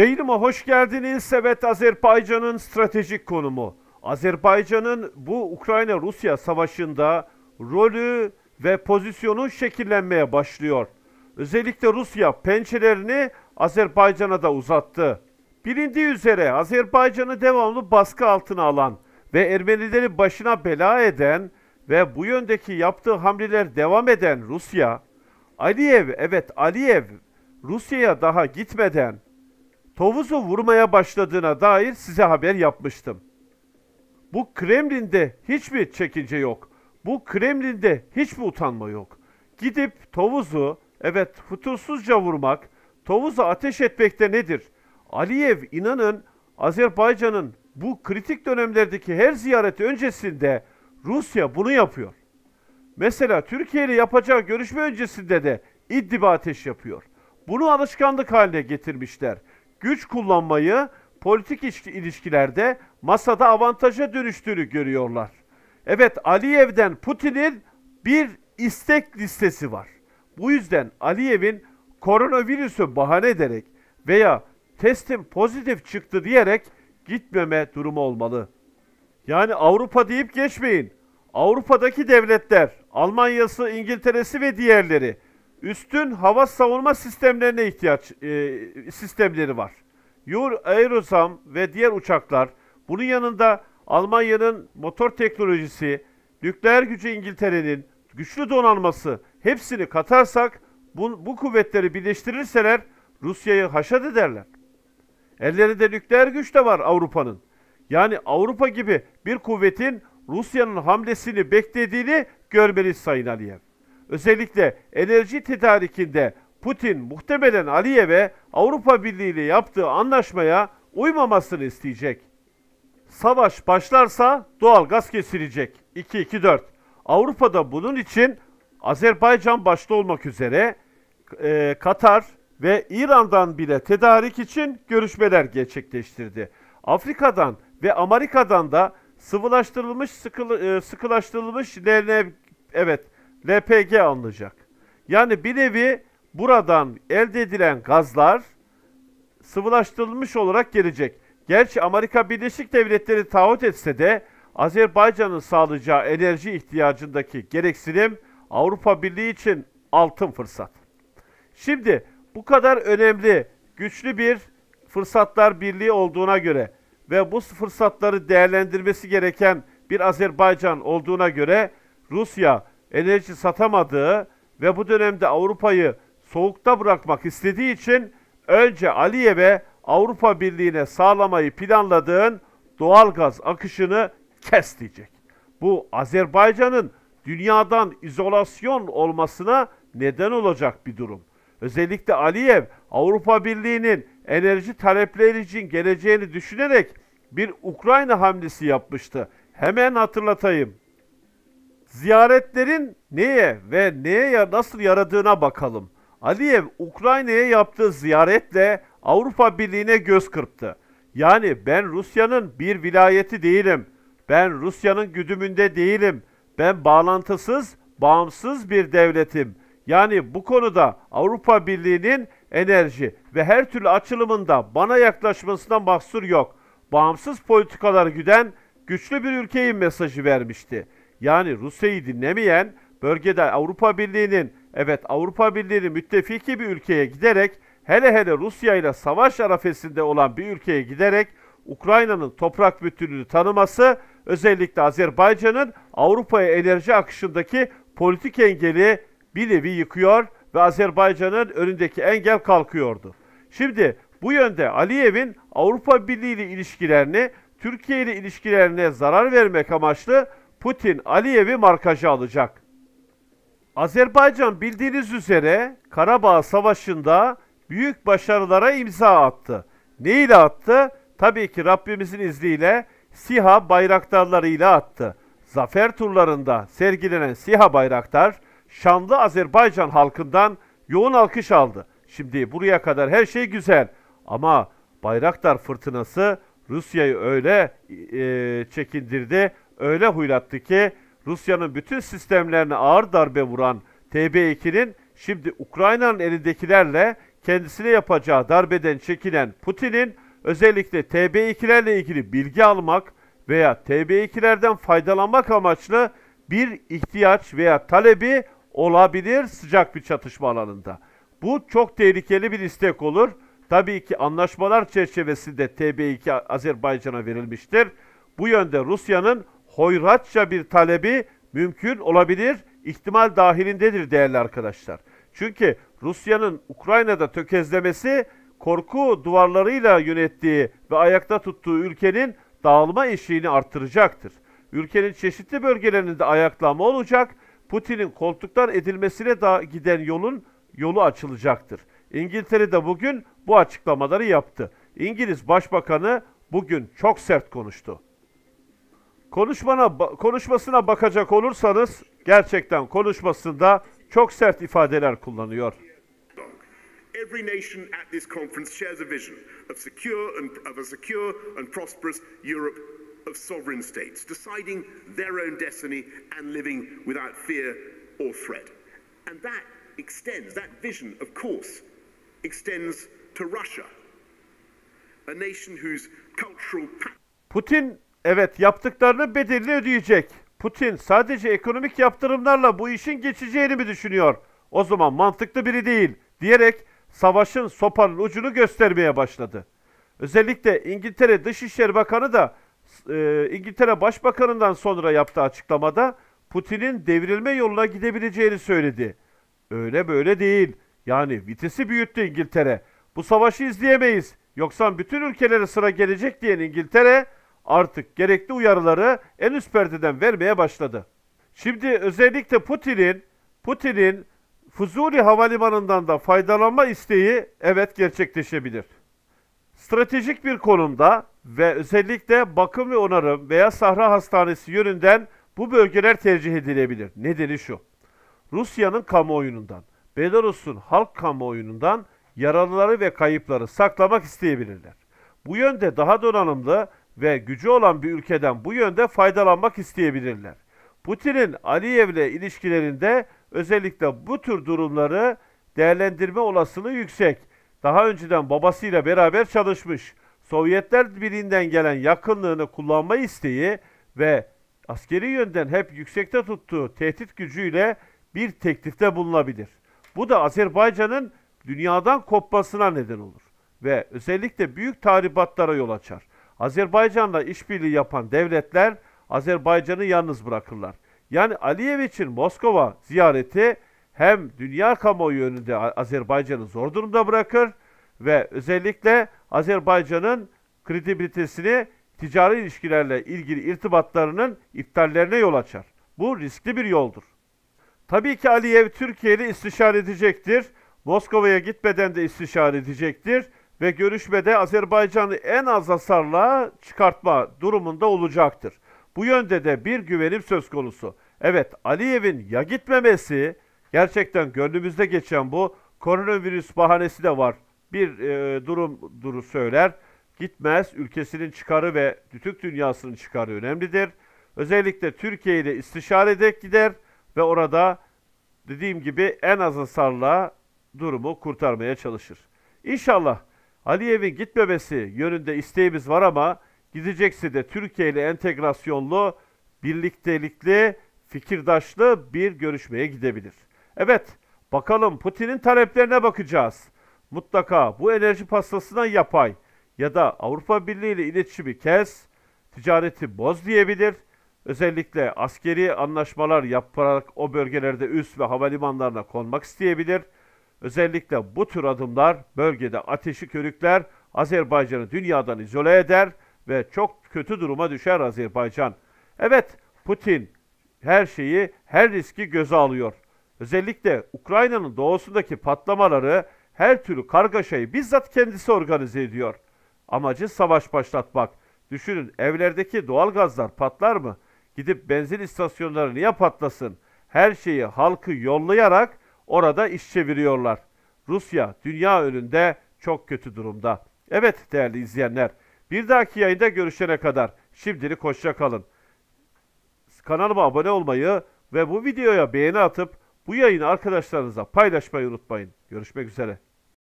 Yayınıma hoş geldiniz. Evet Azerbaycan'ın stratejik konumu. Azerbaycan'ın bu Ukrayna-Rusya savaşında rolü ve pozisyonu şekillenmeye başlıyor. Özellikle Rusya pençelerini Azerbaycan'a da uzattı. Bilindiği üzere Azerbaycan'ı devamlı baskı altına alan ve Ermenileri başına bela eden ve bu yöndeki yaptığı hamleler devam eden Rusya, Aliyev, evet Aliyev Rusya'ya daha gitmeden tovuzu vurmaya başladığına dair size haber yapmıştım. Bu Kremlin'de hiçbir çekince yok. Bu Kremlin'de hiç mi utanma yok? Gidip tovuzu, evet futursuzca vurmak, tovuzu ateş etmekte nedir? Aliyev inanın Azerbaycan'ın bu kritik dönemlerdeki her ziyaret öncesinde Rusya bunu yapıyor. Mesela Türkiye ile yapacağı görüşme öncesinde de İdlib'e ateş yapıyor. Bunu alışkanlık haline getirmişler güç kullanmayı politik ilişkilerde masada avantaja dönüştüğünü görüyorlar. Evet Aliyev'den Putin'in bir istek listesi var. Bu yüzden Aliyev'in koronavirüsü bahane ederek veya testim pozitif çıktı diyerek gitmeme durumu olmalı. Yani Avrupa deyip geçmeyin. Avrupa'daki devletler, Almanya'sı, İngiltere'si ve diğerleri üstün hava savunma sistemlerine ihtiyaç e, sistemleri var. Yur, Aerosam ve diğer uçaklar bunun yanında Almanya'nın motor teknolojisi, nükleer gücü İngiltere'nin güçlü donanması hepsini katarsak bu, bu kuvvetleri birleştirirseler Rusya'yı haşat ederler. Ellerinde nükleer güç de var Avrupa'nın. Yani Avrupa gibi bir kuvvetin Rusya'nın hamlesini beklediğini görmeliyiz Sayın Aliyev. Özellikle enerji tedarikinde Putin muhtemelen Aliyev'e Avrupa Birliği ile yaptığı anlaşmaya uymamasını isteyecek. Savaş başlarsa doğal gaz kesilecek. 2-2-4. Avrupa'da bunun için Azerbaycan başta olmak üzere e, Katar ve İran'dan bile tedarik için görüşmeler gerçekleştirdi. Afrika'dan ve Amerika'dan da sıvılaştırılmış, sıkı, e, sıkılaştırılmış LNG, evet LPG alınacak. Yani bir nevi buradan elde edilen gazlar sıvılaştırılmış olarak gelecek. Gerçi Amerika Birleşik Devletleri taahhüt etse de Azerbaycan'ın sağlayacağı enerji ihtiyacındaki gereksinim Avrupa Birliği için altın fırsat. Şimdi bu kadar önemli, güçlü bir fırsatlar birliği olduğuna göre ve bu fırsatları değerlendirmesi gereken bir Azerbaycan olduğuna göre Rusya enerji satamadığı ve bu dönemde Avrupa'yı soğukta bırakmak istediği için önce Aliyev'e Avrupa Birliği'ne sağlamayı planladığın doğal gaz akışını kes diyecek. Bu Azerbaycan'ın dünyadan izolasyon olmasına neden olacak bir durum. Özellikle Aliyev Avrupa Birliği'nin enerji talepleri için geleceğini düşünerek bir Ukrayna hamlesi yapmıştı. Hemen hatırlatayım ziyaretlerin neye ve neye nasıl yaradığına bakalım. Aliyev Ukrayna'ya yaptığı ziyaretle Avrupa Birliği'ne göz kırptı. Yani ben Rusya'nın bir vilayeti değilim. Ben Rusya'nın güdümünde değilim. Ben bağlantısız, bağımsız bir devletim. Yani bu konuda Avrupa Birliği'nin enerji ve her türlü açılımında bana yaklaşmasına mahsur yok. Bağımsız politikalar güden güçlü bir ülkeyim mesajı vermişti yani Rusya'yı dinlemeyen bölgede Avrupa Birliği'nin evet Avrupa Birliği'nin müttefiki bir ülkeye giderek hele hele Rusya ile savaş arafesinde olan bir ülkeye giderek Ukrayna'nın toprak bütünlüğünü tanıması özellikle Azerbaycan'ın Avrupa'ya enerji akışındaki politik engeli bir nevi yıkıyor ve Azerbaycan'ın önündeki engel kalkıyordu. Şimdi bu yönde Aliyev'in Avrupa Birliği ile ilişkilerini, Türkiye ile ilişkilerine zarar vermek amaçlı Putin Aliyev'i markaja alacak. Azerbaycan bildiğiniz üzere Karabağ Savaşı'nda büyük başarılara imza attı. Ne ile attı? Tabii ki Rabbimizin izniyle SİHA bayraktarlarıyla attı. Zafer turlarında sergilenen SİHA bayraktar şanlı Azerbaycan halkından yoğun alkış aldı. Şimdi buraya kadar her şey güzel ama bayraktar fırtınası Rusya'yı öyle e, çekindirdi, öyle huylattı ki Rusya'nın bütün sistemlerine ağır darbe vuran TB2'nin şimdi Ukrayna'nın elindekilerle kendisine yapacağı darbeden çekinen Putin'in özellikle TB2'lerle ilgili bilgi almak veya TB2'lerden faydalanmak amaçlı bir ihtiyaç veya talebi olabilir sıcak bir çatışma alanında. Bu çok tehlikeli bir istek olur. Tabii ki anlaşmalar çerçevesinde TB2 Azerbaycan'a verilmiştir. Bu yönde Rusya'nın hoyratça bir talebi mümkün olabilir, ihtimal dahilindedir değerli arkadaşlar. Çünkü Rusya'nın Ukrayna'da tökezlemesi korku duvarlarıyla yönettiği ve ayakta tuttuğu ülkenin dağılma eşiğini arttıracaktır. Ülkenin çeşitli bölgelerinde ayaklanma olacak, Putin'in koltuktan edilmesine da giden yolun yolu açılacaktır. İngiltere de bugün bu açıklamaları yaptı. İngiliz Başbakanı bugün çok sert konuştu. Konuşmana konuşmasına bakacak olursanız gerçekten konuşmasında çok sert ifadeler kullanıyor. Every nation at this conference shares a vision of secure and of a secure and prosperous Europe of sovereign states deciding their own destiny and living without fear or threat. And that extends that vision of course extends to Russia, a nation whose cultural Putin Evet yaptıklarını bedelini ödeyecek. Putin sadece ekonomik yaptırımlarla bu işin geçeceğini mi düşünüyor? O zaman mantıklı biri değil diyerek savaşın sopanın ucunu göstermeye başladı. Özellikle İngiltere Dışişleri Bakanı da e, İngiltere Başbakanı'ndan sonra yaptığı açıklamada Putin'in devrilme yoluna gidebileceğini söyledi. Öyle böyle değil. Yani vitesi büyüttü İngiltere. Bu savaşı izleyemeyiz. Yoksa bütün ülkelere sıra gelecek diyen İngiltere artık gerekli uyarıları en üst perdeden vermeye başladı. Şimdi özellikle Putin'in Putin'in Fuzuli Havalimanı'ndan da faydalanma isteği evet gerçekleşebilir. Stratejik bir konumda ve özellikle bakım ve onarım veya Sahra Hastanesi yönünden bu bölgeler tercih edilebilir. Nedeni şu. Rusya'nın kamuoyundan, Belarus'un halk kamuoyundan yaralıları ve kayıpları saklamak isteyebilirler. Bu yönde daha donanımlı ve gücü olan bir ülkeden bu yönde faydalanmak isteyebilirler. Putin'in Aliyev'le ilişkilerinde özellikle bu tür durumları değerlendirme olasılığı yüksek. Daha önceden babasıyla beraber çalışmış. Sovyetler Birliği'nden gelen yakınlığını kullanma isteği ve askeri yönden hep yüksekte tuttuğu tehdit gücüyle bir teklifte bulunabilir. Bu da Azerbaycan'ın dünyadan kopmasına neden olur ve özellikle büyük tahribatlara yol açar. Azerbaycan'la işbirliği yapan devletler Azerbaycan'ı yalnız bırakırlar. Yani Aliyev için Moskova ziyareti hem dünya kamuoyu önünde Azerbaycan'ı zor durumda bırakır ve özellikle Azerbaycan'ın kredibilitesini ticari ilişkilerle ilgili irtibatlarının iptallerine yol açar. Bu riskli bir yoldur. Tabii ki Aliyev Türkiye'yi istişare edecektir. Moskova'ya gitmeden de istişare edecektir ve görüşmede Azerbaycan'ı en az hasarla çıkartma durumunda olacaktır. Bu yönde de bir güvenim söz konusu. Evet Aliyev'in ya gitmemesi gerçekten gönlümüzde geçen bu koronavirüs bahanesi de var. Bir e, durum duru söyler gitmez. Ülkesinin çıkarı ve dütük dünyasının çıkarı önemlidir. Özellikle Türkiye ile istişare edip gider ve orada dediğim gibi en az hasarla durumu kurtarmaya çalışır. İnşallah Aliyev'in gitmemesi yönünde isteğimiz var ama gidecekse de Türkiye ile entegrasyonlu, birliktelikli, fikirdaşlı bir görüşmeye gidebilir. Evet, bakalım Putin'in taleplerine bakacağız. Mutlaka bu enerji pastasına yapay ya da Avrupa Birliği ile iletişimi kes, ticareti boz diyebilir. Özellikle askeri anlaşmalar yaparak o bölgelerde üs ve havalimanlarına konmak isteyebilir.'' Özellikle bu tür adımlar bölgede ateşi körükler, Azerbaycan'ı dünyadan izole eder ve çok kötü duruma düşer Azerbaycan. Evet, Putin her şeyi, her riski göze alıyor. Özellikle Ukrayna'nın doğusundaki patlamaları, her türlü kargaşayı bizzat kendisi organize ediyor. Amacı savaş başlatmak. Düşünün evlerdeki doğal gazlar patlar mı? Gidip benzin istasyonları niye patlasın? Her şeyi halkı yollayarak Orada iş çeviriyorlar. Rusya dünya önünde çok kötü durumda. Evet değerli izleyenler, bir dahaki yayında görüşene kadar şimdilik hoşça kalın. Kanalıma abone olmayı ve bu videoya beğeni atıp bu yayını arkadaşlarınıza paylaşmayı unutmayın. Görüşmek üzere.